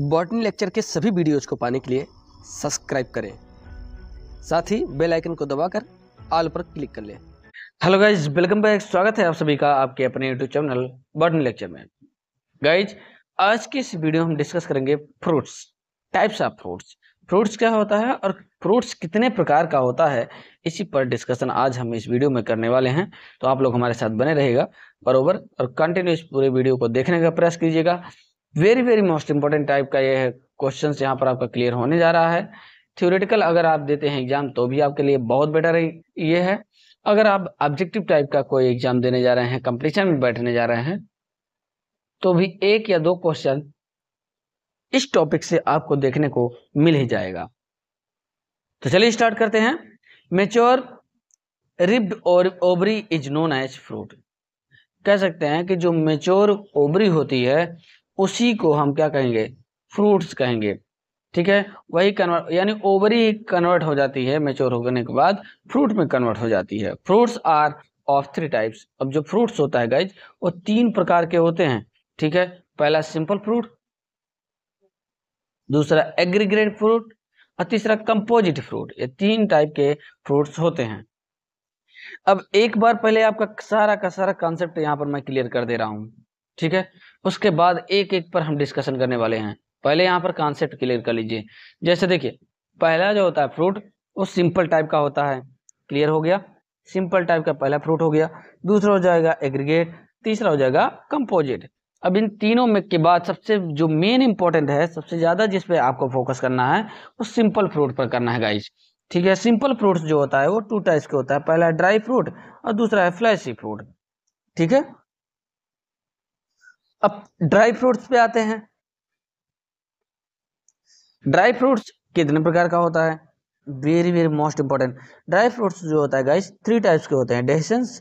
Botany lecture के सभी videos को पाने के लिए सब्सक्राइब करें साथ ही बेल आइकन को दबाकर आल पर क्लिक कर लें हेलो गाइज वेलकम बैक स्वागत है आप सभी का आपके अपने यूट्यूब चैनल बॉटनी लेक्चर में गाइज आज की इस वीडियो हम डिस्कस करेंगे fruits types of fruits fruits क्या होता है और फ्रूट्स कितने प्रकार का होता है इसी पर डिस्कशन आज हम इस वीडियो में करने वाले हैं तो आप लोग हमारे साथ बने रहेगा बरोबर और कंटिन्यूस पूरे वीडियो को देखने का प्रयास कीजिएगा very very most important type का ये है क्वेश्चन यहाँ पर आपका क्लियर होने जा रहा है थ्योरेटिकल अगर आप देते हैं एग्जाम तो भी आपके लिए बहुत बेटर ये है अगर आप ऑब्जेक्टिव टाइप का कोई एग्जाम देने जा रहे हैं कंपटीशन में बैठने जा रहे हैं तो भी एक या दो क्वेश्चन इस टॉपिक से आपको देखने को मिल ही जाएगा तो चलिए स्टार्ट करते हैं मेच्योर रिब्ड और ovary is known as fruit कह सकते हैं कि जो मेच्योर ओबरी होती है उसी को हम क्या कहेंगे फ्रूट्स कहेंगे ठीक है वही कन्वर्ट यानी ओवरी कन्वर्ट हो जाती है मेच्योर होने के बाद फ्रूट में कन्वर्ट हो जाती है fruits are of three types अब जो फ्रूट्स होता है गाइज वो तीन प्रकार के होते हैं ठीक है पहला सिंपल फ्रूट दूसरा एग्रीग्रेड फ्रूट और तीसरा कंपोजिट फ्रूट ये तीन टाइप के फ्रूट्स होते हैं अब एक बार पहले आपका सारा का सारा कॉन्सेप्ट यहाँ पर मैं क्लियर कर दे रहा हूँ ठीक है उसके बाद एक एक पर हम डिस्कशन करने वाले हैं पहले यहाँ पर कॉन्सेप्ट क्लियर कर लीजिए जैसे देखिए पहला जो होता है फ्रूट वो सिंपल टाइप का होता है क्लियर हो गया सिंपल टाइप का पहला फ्रूट हो गया दूसरा हो जाएगा एग्रीगेट तीसरा हो जाएगा कंपोजिट अब इन तीनों में के बाद सबसे जो मेन इंपॉर्टेंट है सबसे ज़्यादा जिस पे आपको फोकस करना है वो सिंपल फ्रूट पर करना है गाइज ठीक है सिंपल फ्रूट्स जो होता है वो टू टाइप्स के होता है पहला है ड्राई फ्रूट और दूसरा है फ्लैशी फ्रूट ठीक है अब ड्राई फ्रूट्स पे आते हैं ड्राई फ्रूट्स कितने प्रकार का होता है very very most important dry fruits जो होता है गाइस थ्री टाइप्स के होते हैं डेहसेंस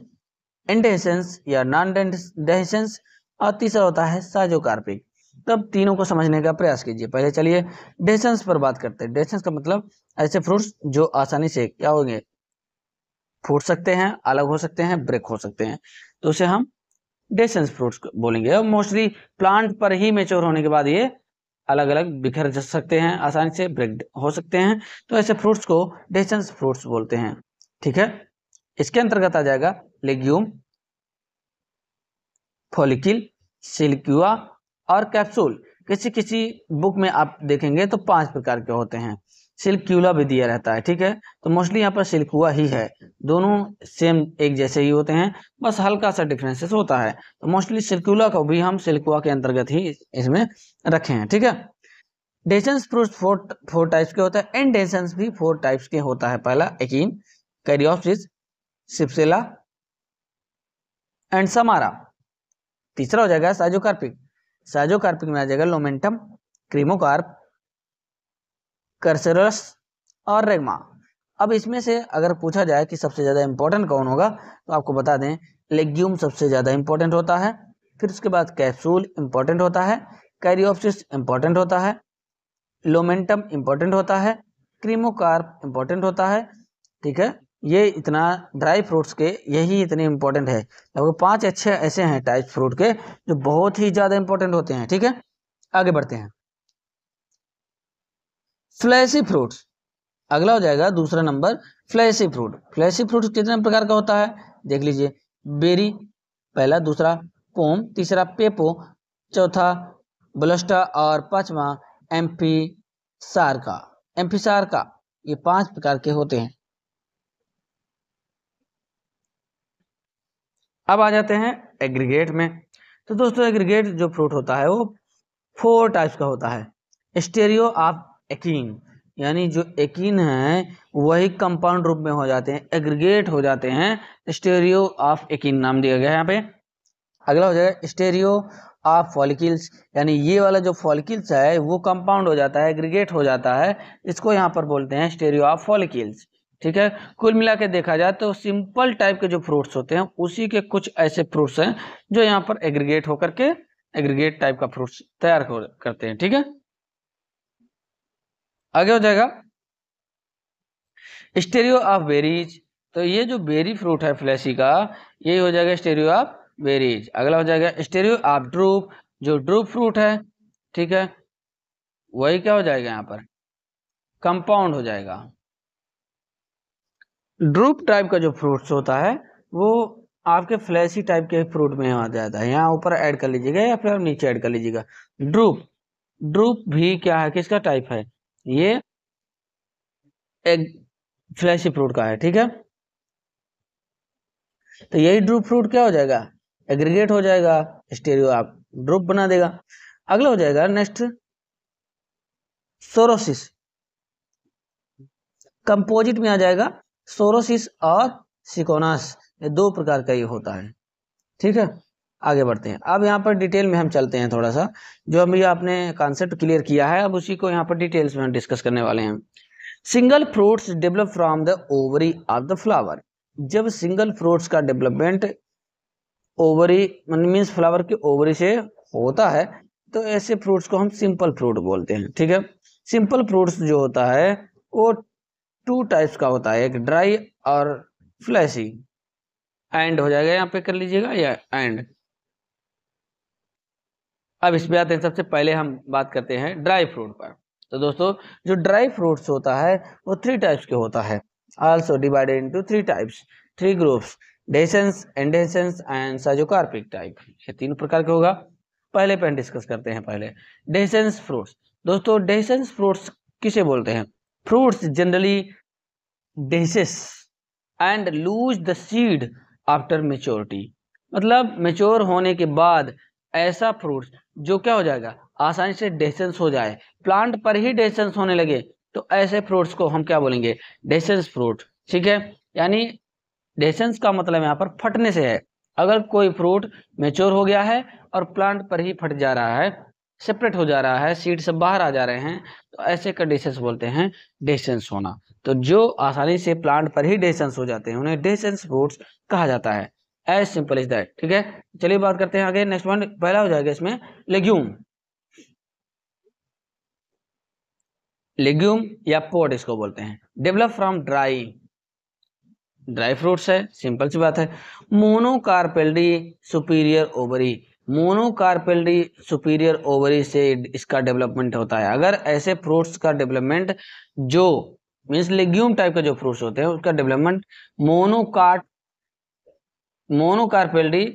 एंडेसेंस या नॉन डेहसेंस और तीसरा होता है साजोकार्पिक तब तीनों को समझने का प्रयास कीजिए पहले चलिए डेसेंस पर बात करते हैं डेसेंस का मतलब ऐसे फ्रूट्स जो आसानी से क्या होंगे फूट सकते हैं अलग हो सकते हैं ब्रेक हो सकते हैं तो उसे हम डेसेंस फ्रूट्स बोलेंगे और मोस्टली प्लांट पर ही मेच्योर होने के बाद ये अलग अलग बिखर जा सकते हैं आसानी से ब्रेक हो सकते हैं तो ऐसे फ्रूट्स को डेसेंस फ्रूट्स बोलते हैं ठीक है इसके अंतर्गत आ जाएगा लेग्यूम फॉलिकिल सिल्क्यूआ और कैप्सूल किसी किसी बुक में आप देखेंगे तो पांच प्रकार के होते हैं सिल्क क्यूला भी दिया रहता है ठीक है तो मोस्टली यहाँ पर सिल्क हुआ ही है दोनों सेम एक जैसे ही होते हैं बस हल्का सा डिफरेंसेस होता है तो मोस्टली सिल्क्यूला को भी हम सिल्कुआ के अंतर्गत ही इसमें रखे हैं ठीक है dehiscent fruit four four types के होता है एंड डेसेंस भी फोर टाइप्स के होता है पहला एकीन कैरियोसिस सिप्सिला एंड समारा तीसरा हो जाएगा साजोकार्पिक साजोकार्पिक में आ जाएगा लोमेंटम क्रीमोकार्प कर्सरस और रेगमा अब इसमें से अगर पूछा जाए कि सबसे ज़्यादा इम्पोर्टेंट कौन होगा तो आपको बता दें लेग्यूम सबसे ज़्यादा इम्पोर्टेंट होता है फिर उसके बाद कैप्सूल इम्पोर्टेंट होता है कैरियोप्सिस इम्पोर्टेंट होता है लोमेंटम इम्पोर्टेंट होता है क्रीमोकार्प इम्पोर्टेंट होता है ठीक है ये इतना ड्राई फ्रूट्स के यही इतने इम्पोर्टेंट है लगभग पाँच अच्छे ऐसे हैं टाइप फ्रूट के जो बहुत ही ज़्यादा इम्पोर्टेंट होते हैं ठीक है आगे बढ़ते हैं फ्लैसी फ्रूट अगला हो जाएगा दूसरा number fleshy fruit fleshy fruit कितने प्रकार का होता है देख लीजिए बेरी पहला दूसरा पोम तीसरा पेपो चौथा बुलस्टा और पांचवा एम्फी सारका एम्फी सारका ये पांच प्रकार के होते हैं अब आ जाते हैं एग्रीगेट में तो दोस्तों एग्रीगेट जो फ्रूट होता है वो फोर टाइप्स का होता है स्टेरियो ऑफ एकीन यानी जो एकीन है वही कंपाउंड रूप में हो जाते हैं एग्रीगेट हो जाते हैं स्टेरियो ऑफ एकीन नाम दिया गया है यहाँ पे अगला हो जाएगा स्टेरियो ऑफ फॉलिकल्स यानी ये वाला जो फॉलिकल्स है वो कंपाउंड हो जाता है एग्रीगेट हो जाता है इसको यहाँ पर बोलते हैं स्टेरियो ऑफ फॉलिकल्स ठीक है कुल मिला के देखा जाए तो सिंपल टाइप के जो फ्रूट्स होते हैं उसी के कुछ ऐसे फ्रूट्स हैं जो यहाँ पर एग्रीगेट होकर के एग्रीगेट टाइप का फ्रूट्स तैयार करते हैं ठीक है आगे हो जाएगा स्टेरियो ऑफ बेरीज तो ये जो बेरी फ्रूट है फ्लैसी का ये हो जाएगा स्टेरियो ऑफ बेरीज अगला हो जाएगा स्टेरियो ऑफ ड्रूप जो ड्रूप फ्रूट है ठीक है वही क्या हो जाएगा यहाँ पर कंपाउंड हो जाएगा ड्रूप टाइप का जो फ्रूट्स होता है वो आपके फ्लैसी टाइप के फ्रूट में आ जाता है यहाँ ऊपर ऐड कर लीजिएगा या फिर आप नीचे ऐड कर लीजिएगा ड्रूप ड्रूप भी क्या है किसका टाइप है ये एक फ्लैशी फ्रूट का है ठीक है तो यही ड्रुप फ्रूट क्या हो जाएगा एग्रीगेट हो जाएगा स्टेरियो आप ड्रुप बना देगा अगला हो जाएगा नेक्स्ट सोरोसिस कंपोजिट में आ जाएगा सोरोसिस और सिकोनास ये दो प्रकार का ये होता है ठीक है आगे बढ़ते हैं अब यहाँ पर डिटेल में हम चलते हैं थोड़ा सा जो अभी आपने कॉन्सेप्ट क्लियर किया है अब उसी को यहाँ पर डिटेल्स में हम डिस्कस करने वाले हैं single fruits develop from the ovary of the flower जब सिंगल फ्रूट्स का डेवलपमेंट ओवरी मीन्स फ्लावर के ओवरी से होता है तो ऐसे फ्रूट्स को हम सिंपल फ्रूट बोलते हैं ठीक है सिंपल फ्रूट्स जो होता है वो टू टाइप्स का होता है एक ड्राई और फ्लैशी एंड हो जाएगा यहाँ पे कर लीजिएगा या एंड अब इसमें आते हैं सबसे पहले हम बात करते हैं ड्राई फ्रूट पर तो दोस्तों जो ड्राई फ्रूट्स होता है वो थ्री टाइप्स के होता है also divided into three types three groups dehiscent indehiscent and schizocarpic type ये तीन प्रकार के होगा पहले पे डिस्कस करते हैं पहले डेसेंस फ्रूट्स दोस्तों डेसेंस फ्रूट्स किसे बोलते हैं fruits generally dehisce and lose the seed after maturity मतलब मेच्योर होने के बाद ऐसा फ्रूट्स जो क्या हो जाएगा आसानी से डेसेंस हो जाए प्लांट पर ही डेसेंस होने लगे तो ऐसे फ्रूट्स को हम क्या बोलेंगे डेसेंस फ्रूट ठीक है यानी डेसेंस का मतलब यहाँ पर फटने से है अगर कोई फ्रूट मेच्योर हो गया है और प्लांट पर ही फट जा रहा है सेपरेट हो जा रहा है सीड से बाहर आ जा रहे हैं तो ऐसे कंडीशंस बोलते हैं डेसेंस होना तो जो आसानी से प्लांट पर ही डेसेंस हो जाते हैं उन्हें डेसेंस फ्रूट्स कहा जाता है एज सिंपल इज दैट ठीक है चलिए बात करते हैं आगे नेक्स्ट पॉइंट पहला हो जाएगा इसमें लेग्यूम लेग्यूम या पोट इसको बोलते हैं develop from dry dry fruits है सिंपल सी बात है monocarpellary superior ovary monocarpellary superior ovary से इसका डेवलपमेंट होता है अगर ऐसे फ्रूट्स का डेवलपमेंट जो मीन्स लेग्यूम टाइप के जो फ्रूट्स होते हैं उसका डेवलपमेंट मोनोकार्ट मोनोकार्पेल्डी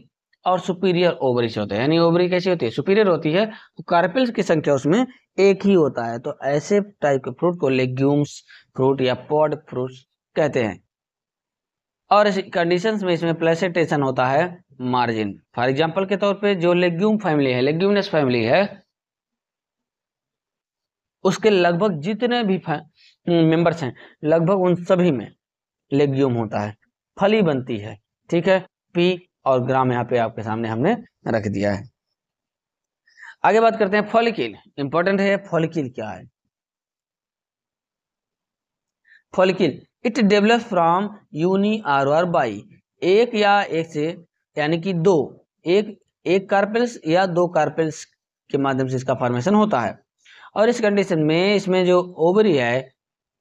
और सुपीरियर ओवरीज होते हैं यानी ओवरी कैसी होती है सुपीरियर होती है तो कार्पेल्स की संख्या उसमें एक ही होता है तो ऐसे टाइप के फ्रूट को लेग्यूम्स फ्रूट या पॉड फ्रूट कहते हैं और इस कंडीशन में इसमें प्लेसेटेशन होता है मार्जिन फॉर एग्जाम्पल के तौर पे जो लेग्यूम फैमिली है लेग्यूमनस फैमिली है उसके लगभग जितने भी मेंबर्स हैं लगभग उन सभी में लेग्यूम होता है फली बनती है ठीक है पी और ग्राम यहाँ पे आपके सामने हमने रख दिया है आगे बात करते हैं फॉलिकिल इंपॉर्टेंट है फॉलिकिल क्या है follicle it develop from uni or or bi एक या एक से यानी कि दो एक एक कार्पेल्स या दो कार्पेल्स के माध्यम से इसका फॉर्मेशन होता है और इस कंडीशन में इसमें जो ओवरी है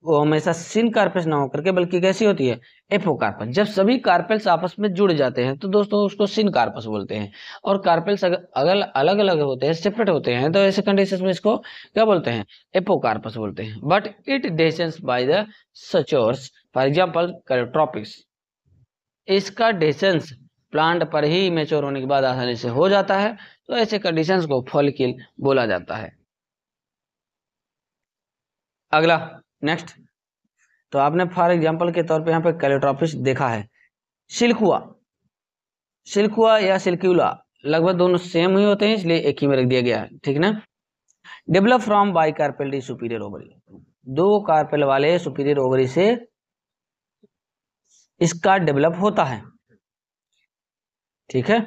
वो हमेशा सिन कार्पेल्स ना होकर के बल्कि कैसी होती है एपो कार्पस जब सभी कार्पेल्स आपस में जुड़ जाते हैं तो दोस्तों उसको सिन कार्पस बोलते हैं और कार्पेल्स अगर अलग अलग होते हैं सेपरेट होते हैं तो ऐसे कंडीशन में इसको क्या बोलते हैं एपो कार्पस बोलते हैं but it dehisces by the sutures for example Calotropis इसका डेसेंस प्लांट पर ही मेच्योर होने के बाद आसानी से हो जाता है तो ऐसे कंडीशन को फॉलिकिल बोला जाता है अगला नेक्स्ट तो आपने फॉर एग्जाम्पल के तौर पे यहाँ पे कैलोट्रॉफिस देखा है सिल्कुआ सिल्कुआ या सिल्क्यूला लगभग दोनों सेम ही होते हैं इसलिए एक ही में रख दिया गया है ठीक ना develop from bicarpellary superior ovary दो कार्पेल वाले सुपीरियर ओवरी से इसका डेवलप होता है ठीक है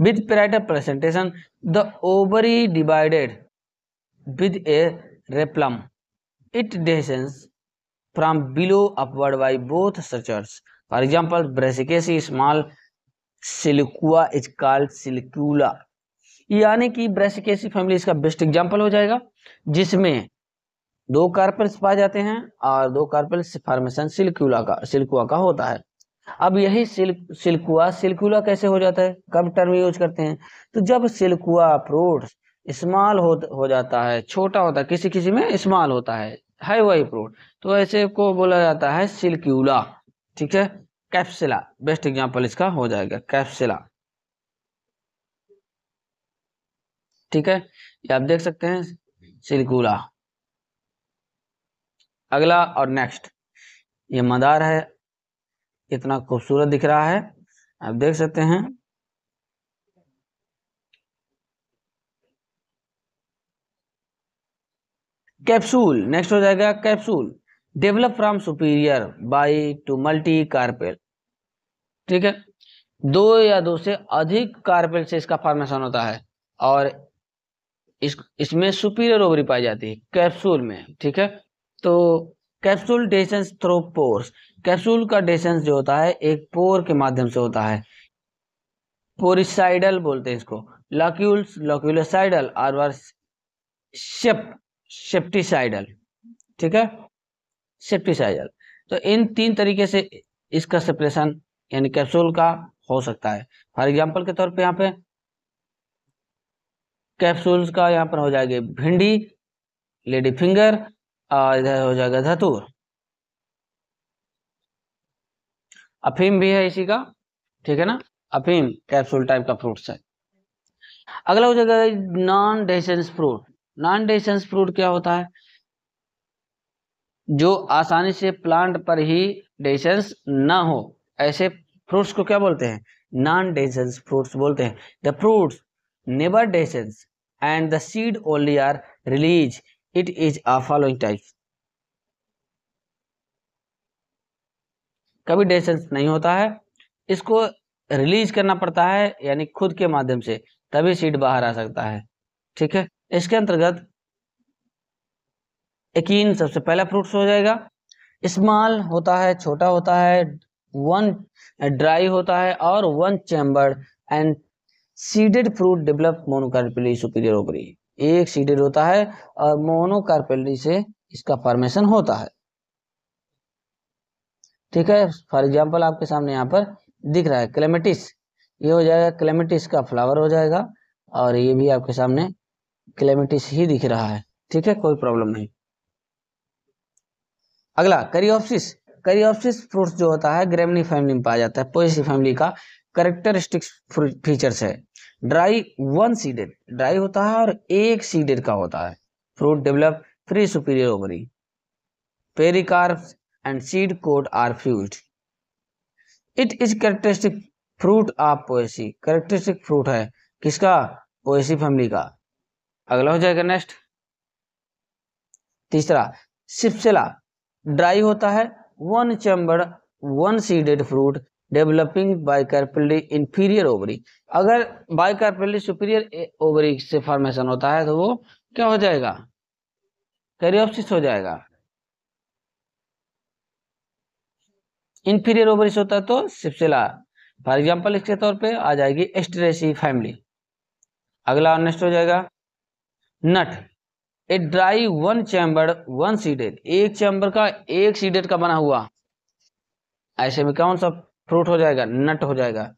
with parietal placentation the ovary divided with a replum it dehisces from below upward by both structures. For example Brassicaceae small siliqua is called silicula यानी कि ब्रेसिकेसी फैमिली इसका बेस्ट एग्जाम्पल हो जाएगा जिसमें दो कार्पल्स पाए जाते हैं और दो कार्पल्स फॉर्मेशन सिल्कुला का सिल्कुआ का होता है अब यही सिल्क सिल्कुआ सिल्कुला कैसे हो जाता है कब टर्म यूज करते हैं तो जब सिल्कुआ फ्रूट्स स्मॉल हो हो जाता है छोटा होता है किसी किसी में स्मॉल होता है है वही फ्रूट तो ऐसे को बोला जाता है सिल्क्यूला ठीक है कैप्सिला बेस्ट एग्जाम्पल इसका हो जाएगा कैप्सिला ठीक है ये आप देख सकते हैं सिल्क्यूला अगला और नेक्स्ट ये मदार है इतना खूबसूरत दिख रहा है आप देख सकते हैं कैप्सूल नेक्स्ट हो जाएगा capsule develop from superior bi to multi carpel ठीक है दो या दो से अधिक कार्पेल से इसका फॉर्मेशन होता है और इस इसमें सुपीरियर ओवरी पाई जाती है कैप्सूल में ठीक है तो capsule dehisces through pores capsule का डेसेंस जो होता है एक पोर के माध्यम से होता है पोरिसाइडल बोलते हैं इसको लॉक्यूल्स लॉक्यूलोसाइडल आरवार शेप सेप्टिसाइडल ठीक है सेप्टिसाइडल तो इन तीन तरीके से इसका सेपरेशन यानी कैप्सूल का हो सकता है फॉर एग्जाम्पल के तौर पे यहाँ पे कैप्सूल्स का यहाँ पर हो जाएगी भिंडी लेडी फिंगर और इधर हो जाएगा धतूर अफीम भी है इसी का ठीक है ना अफीम कैप्सूल टाइप का फ्रूट्स है अगला हो जाएगा non dehiscent fruit non dehiscent fruit क्या होता है जो आसानी से प्लांट पर ही डेसेंस ना हो ऐसे फ्रूट्स को क्या बोलते हैं नॉन डेसेंस फ्रूट्स बोलते हैं the fruits never dehisce and the seed only are release it is a following type कभी डेसेंस नहीं होता है इसको रिलीज करना पड़ता है यानी खुद के माध्यम से तभी सीड बाहर आ सकता है ठीक है इसके अंतर्गत यकीन सबसे पहला फ्रूट्स हो जाएगा स्मॉल होता है छोटा होता है वन ड्राई होता है और one chambered and seeded fruit develop monocarpellary superior ovary एक सीडेड होता है और मोनोकार्पेली से इसका फॉर्मेशन होता है ठीक है फॉर एग्जाम्पल आपके सामने यहाँ पर दिख रहा है क्लेमेटिस ये हो जाएगा क्लेमेटिस का फ्लावर हो जाएगा और ये भी आपके सामने क्लेमिटिस ही दिख रहा है ठीक है कोई प्रॉब्लम नहीं अगला करियोप्सिस करियोप्सिस फ्रूट जो होता है ग्रेमनी फैमिली में पाया जाता है पोएसी फैमिली का करेक्टरिस्टिक फीचर्स है ड्राई वन सीडेड ड्राई होता है और एक सीडेड का होता है fruit develop pre superior ovary pericarp and seed coat are fuse it is characteristic fruit of Poaceae characteristic fruit है किसका पोएसी फैमिली का अगला हो जाएगा नेक्स्ट तीसरा सिपसिला ड्राई होता है one chamber one seeded fruit developing bicarpellary inferior ovary अगर बाइकर्पिली सुपीरियर ओवरी से फॉर्मेशन होता है तो वो क्या हो जाएगा कैरियोप्सिस हो जाएगा इंफीरियर ओवरी होता है तो सिपसेला फॉर एग्जाम्पल इसके तौर पे आ जाएगी एस्ट्रेसी फैमिली अगला नेक्स्ट हो जाएगा nut a dry one chamber one seeded एक चैम्बर का एक सीडेड का बना हुआ ऐसे में कौन सा फ्रूट हो जाएगा नट हो जाएगा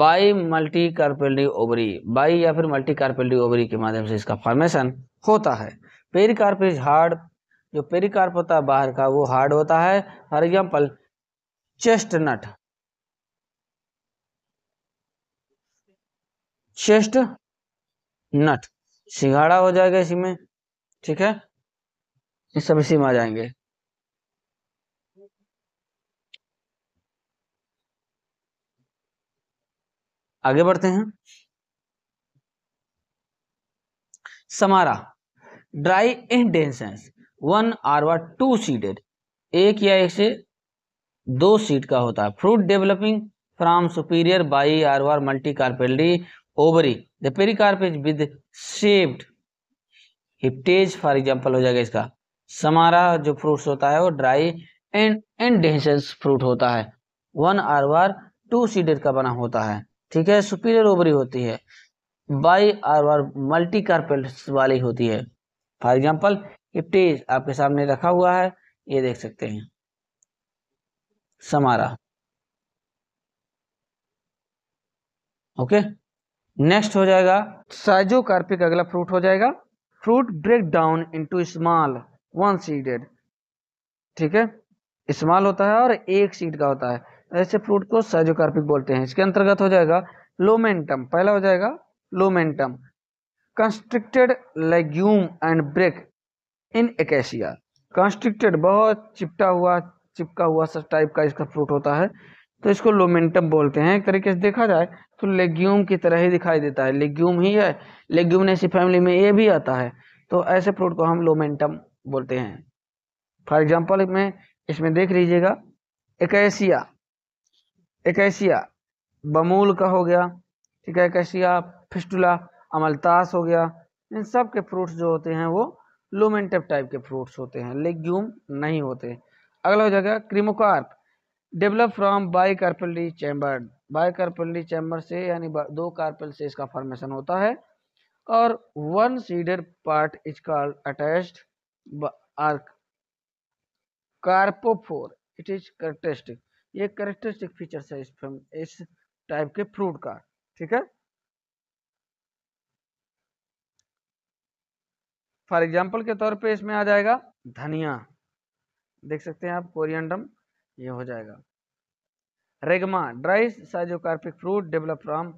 bi multi carpellary ovary bi या फिर मल्टी कार्पेल्डी ओवरी के माध्यम से इसका फॉर्मेशन होता है पेरिकार्प इज हार्ड जो पेरिकार्प होता है बाहर का वो हार्ड होता है for example chestnut chestnut सिंगाड़ा हो जाएगा इसी में ठीक है ये सब इसी में आ जाएंगे आगे बढ़ते हैं samara dry indehiscent one or व टू सीडेड एक या एक से दो सीट का होता है fruit developing from superior bi or multi carpellary ovary the pericarp is with shaped Hiptage for example हो जाएगा इसका समारा जो फ्रूट्स होता है वो ड्राई एंड एंड फ्रूट होता है one or or two seeded का बना होता है ठीक है सुपीरियर ओवरी होती है bi or or multi carpels वाली होती है फॉर एग्जाम्पल हिप्टेज आपके सामने रखा हुआ है ये देख सकते हैं समारा ओके okay? नेक्स्ट हो जाएगा साइजोकार्पिक अगला फ्रूट हो जाएगा fruit break down into small one seeded ठीक है स्मॉल होता है और एक सीड का होता है ऐसे फ्रूट को साइजोकार्पिक बोलते हैं इसके अंतर्गत हो जाएगा लोमेंटम पहला हो जाएगा lomentum constricted legume and break in Acacia constricted बहुत चिपटा हुआ चिपका हुआ सब टाइप का इसका फ्रूट होता है तो इसको लोमेंटम बोलते हैं एक तरीके से देखा जाए तो लेग्यूम की तरह ही दिखाई देता है लेग्यूम ही है लेग्यूम ऐसी फैमिली में ये भी आता है तो ऐसे फ्रूट को हम लोमेंटम बोलते हैं फॉर एग्जाम्पल में इसमें देख लीजिएगा एकैसिया एकैसिया बमूल का हो गया ठीक है एकैसिया फिस्टुला अमलतास हो गया इन सब के फ्रूट्स जो होते हैं वो लोमेंटम टाइप के फ्रूट्स होते हैं लेग्यूम नहीं होते अगला हो जाएगा cremocarp develop from bicarpellary chamber bicarpellary chamber से यानी दो कार्पल से इसका फॉर्मेशन होता है और one seeded part is called attached arc carpophore it is characteristic ये करेक्टरिस्टिक फीचर्स है इस इस टाइप के फ्रूट का ठीक है फॉर एग्जाम्पल के तौर पे इसमें आ जाएगा धनिया देख सकते हैं आप कोरियंडम ये हो जाएगा regma dry schizocarpic fruit develop from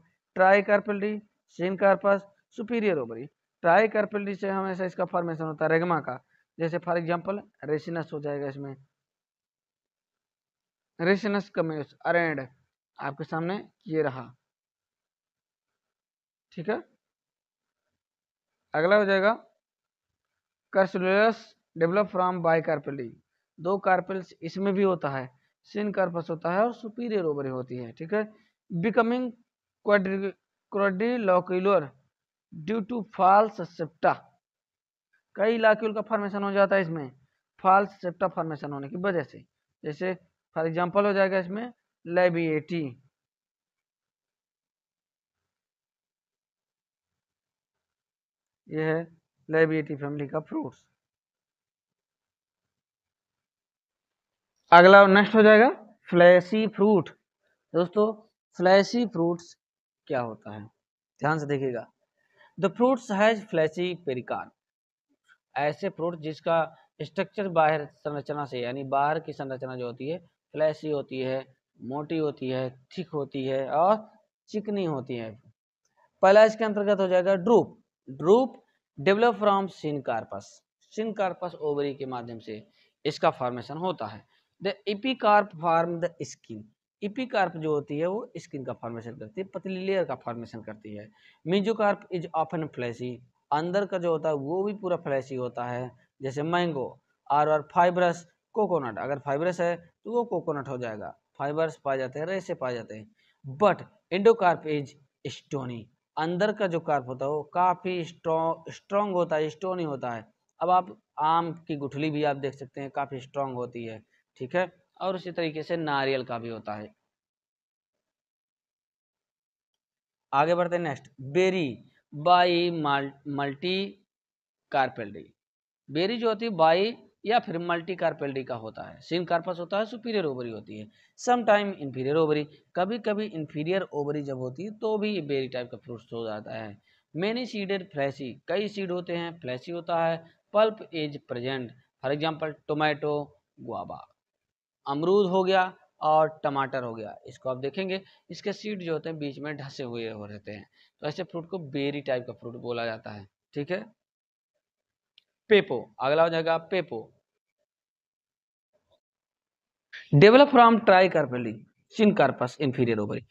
syncarpous superior ovary tricarpellary से हमेशा इसका फॉर्मेशन होता है रेगमा का जैसे फॉर एग्जाम्पल रेसिनस हो जाएगा इसमें रेसिनस कम्यूस अरेड आपके सामने ये रहा ठीक है अगला हो जाएगा कर्सुलस डेवलप फ्रॉम बाइकार्पेली दो कार्पल्स इसमें भी होता है सिन कार्पस होता है और सुपीरियर ओवरी होती है ठीक है becoming quadrilocular due to false septa कई लाक्यूल का फॉर्मेशन हो जाता है इसमें फॉल्स सेप्टा फॉर्मेशन होने की वजह से जैसे फॉर एग्जांपल हो जाएगा इसमें लेबिएटी यह है लेबिएटी फैमिली का फ्रूट्स अगला नेक्स्ट हो जाएगा फ्लैसी फ्रूट दोस्तों फ्लैसी फ्रूट्स क्या होता है ध्यान से देखिएगा the fruits has fleshy pericarp ऐसे फ्रूट जिसका स्ट्रक्चर बाहर संरचना से यानी बाहर की संरचना जो होती है फ्लैसी होती है मोटी होती है थिक होती है और चिकनी होती है पहला इसके अंतर्गत हो जाएगा drupe drupe develop from syncarpous syncarpous ovary के माध्यम से इसका फॉर्मेशन होता है the carp form the skin carp जो होती है वो स्किन का फॉर्मेशन करती है पतली लेयर का फॉर्मेशन करती है मिजोकार्प इज ऑफन फ्लैसी अंदर का जो होता है वो भी पूरा फ्लैसी होता है जैसे mango or or fibrous coconut अगर फाइबरस है तो वो कोकोनट हो जाएगा फाइबर्स पाए जाते हैं रेसे पाए जाते हैं बट इंडोकार्प इज स्टोनी अंदर का जो कार्प होता है वो काफ़ी स्ट्रॉन्ग होता है स्टोनी होता है अब आप आम की गुठली भी आप देख सकते हैं काफ़ी स्ट्रॉन्ग होती है ठीक है और उसी तरीके से नारियल का भी होता है आगे बढ़ते नेक्स्ट बेरी बाई माल मल्टी कार्पेल्डी बेरी जो होती है बाई या फिर मल्टी कार्पेल्डी का होता है सिम कार्पस होता है सुपीरियर ओवरी होती है समटाइम इन्फीरियर ओवरी कभी कभी इन्फीरियर ओवरी जब होती है तो भी ये बेरी टाइप का फ्रूट्स हो जाता है मेनी सीडेड फ्लैसी कई सीड होते हैं फ्लैसी होता है pulp is present for example tomato guava अमरूद हो गया और टमाटर हो गया इसको आप देखेंगे इसके सीड जो होते हैं बीच में ढसे हुए हो रहते हैं तो ऐसे फ्रूट को बेरी टाइप का फ्रूट बोला जाता है ठीक है पेपो अगला हो जाएगा pepo develop from tricarpellary syncarpous inferior ovary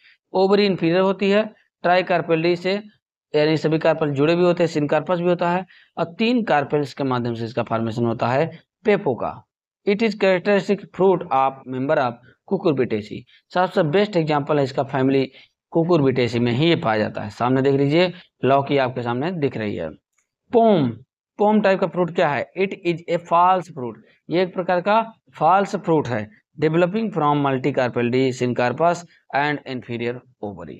ovary inferior होती है ट्राई कार्पेली से यानी सभी कार्पल जुड़े भी होते हैं सिन कार्पस भी होता है और तीन कार्पेल्स के माध्यम से इसका फॉर्मेशन होता है पेपो का it is characteristic fruit of member of Cucurbitaceae सबसे बेस्ट एग्जाम्पल है इसका फैमिली कुकुरबिटेसी में ही ये पाया जाता है सामने देख लीजिए लौकी आपके सामने दिख रही है पोम पोम टाइप का फ्रूट क्या है it is a false fruit ये एक प्रकार का फॉल्स फ्रूट है developing from multi carpellary syncarpous and inferior ovary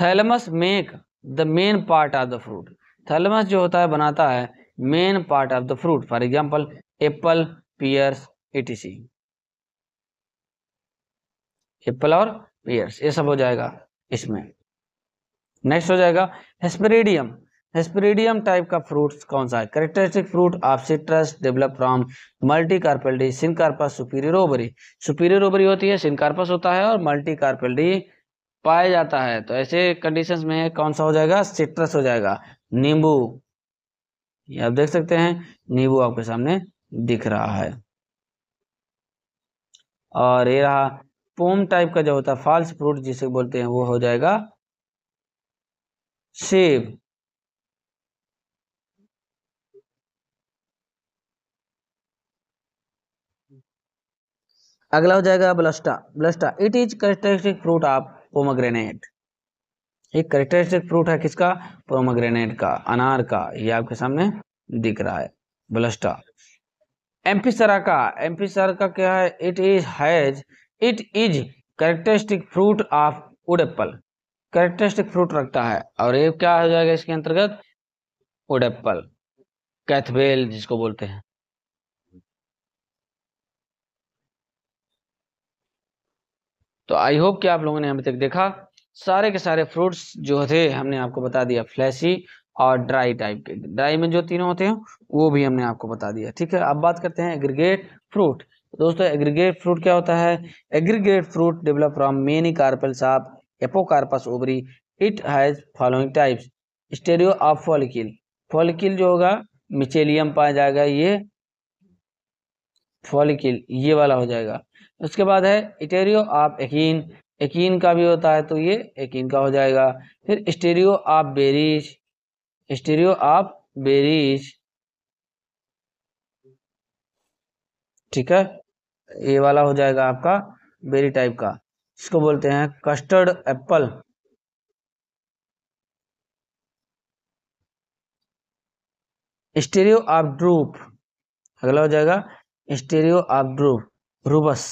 thalamus make the main part of the fruit thalamus जो होता है बनाता है main part of the fruit for example apple pears ETC apple और पियर्स ये सब हो जाएगा इसमें नेक्स्ट हो जाएगा हेस्पेरिडियम हेस्पेरिडियम टाइप का फ्रूट कौन सा है characteristic fruit of citrus develop from multi carpellary syncarpous superior ovary superior ovary होती है सिनकार्पस होता है और मल्टी कार्पेल्डी पाया जाता है तो ऐसे कंडीशंस में कौन सा हो जाएगा सिट्रस हो जाएगा नींबू ये आप देख सकते हैं नींबू आपके सामने दिख रहा है और ये रहा पोम टाइप का जो होता है फॉल्स फ्रूट जिसे बोलते हैं वो हो जाएगा सेब अगला हो जाएगा balausta balausta it is characteristic fruit of pomegranate एक करेक्टरिस्टिक फ्रूट है किसका पोमोग्रेनेट का अनार का ये आपके सामने दिख रहा है ब्लस्टा एम्फी सरा का एम्फी सरा का क्या है it is has it is characteristic fruit of wood apple characteristic fruit रखता है और ये क्या हो जाएगा इसके अंतर्गत वुड एप्पल कैथबेल जिसको बोलते हैं तो आई होप कि आप लोगों ने अभी तक देखा सारे के सारे फ्रूट्स जो थे हमने आपको बता दिया फ्लैसी और ड्राई टाइप के ड्राई में जो तीनों होते हैं वो भी हमने आपको बता दिया ठीक है अब बात करते हैं एग्रीगेट फ्रूट तो दोस्तों एग्रीगेट फ्रूट क्या होता है aggregate fruit develop from many carpel साप apocarpous ovary it has following types etaerio of follicle follicle जो होगा मिचेलियम पाया जाएगा ये फॉलिकल ये वाला हो जाएगा उसके बाद है इटेरियो ऑफ एकीन एकीन का भी होता है तो ये एकीन का हो जाएगा फिर etaerio of berries etaerio of berries ठीक है ये वाला हो जाएगा आपका बेरी टाइप का इसको बोलते हैं custard apple etaerio of drupe अगला हो जाएगा स्टेरियो ऑफ ड्रूप रूबस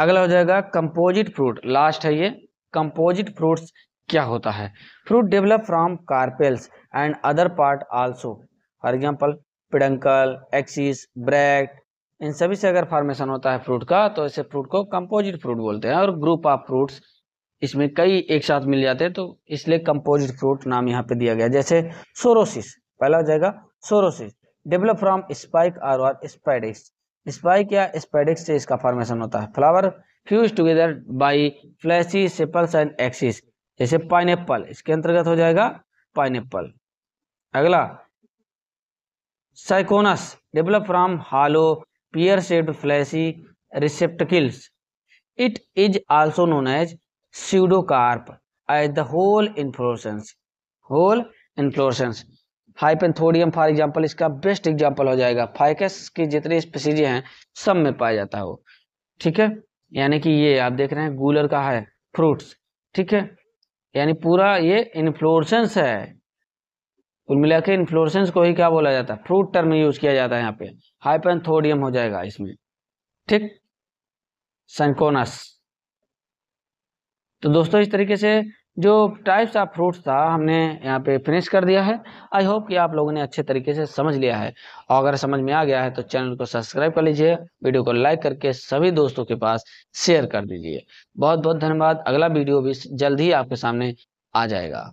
अगला हो जाएगा कंपोजिट फ्रूट लास्ट है ये कंपोजिट फ्रूट्स क्या होता है fruit develop from carpels and other part also for example peduncle axis bract इन सभी से अगर फॉर्मेशन होता है फ्रूट का तो इसे फ्रूट को कंपोजिट फ्रूट बोलते हैं और ग्रुप ऑफ फ्रूट्स इसमें कई एक साथ मिल जाते हैं तो इसलिए कंपोजिट फ्रूट नाम यहाँ पे दिया गया जैसे सोरोसिस पहला हो जाएगा सोरोसिस डेवलप फ्रॉम स्पाइक और स्पाइडिक्स स्पाइक या स्पाइडिक्स से इसका फॉर्मेशन होता है flower fuse together by fleshy sepals and axis जैसे पाइनएप्पल इसके अंतर्गत हो जाएगा पाइनएप्पल अगला syconus develop from hollow pear shaped fleshy receptacles it is also known as pseudocarp as the whole inflorescence whole inflorescence hypanthodium for example इसका best example हो जाएगा ficus की जितने स्पीसीजें हैं सब में पाया जाता है वो ठीक है यानी कि ये आप देख रहे हैं गूलर का है फ्रूट्स ठीक है यानी पूरा ये इन्फ्लोरसेंस है कुल मिला के इन्फ्लोरसेंस को ही क्या बोला जाता है फ्रूट टर्म यूज किया जाता है यहाँ पे हाइपेंथोडियम हो जाएगा इसमें ठीक सेंकोनस तो दोस्तों इस तरीके से जो टाइप्स ऑफ फ्रूट्स था हमने यहाँ पे फिनिश कर दिया है आई होप कि आप लोगों ने अच्छे तरीके से समझ लिया है और अगर समझ में आ गया है तो चैनल को सब्सक्राइब कर लीजिए वीडियो को लाइक करके सभी दोस्तों के पास शेयर कर दीजिए बहुत बहुत धन्यवाद अगला वीडियो भी जल्द ही आपके सामने आ जाएगा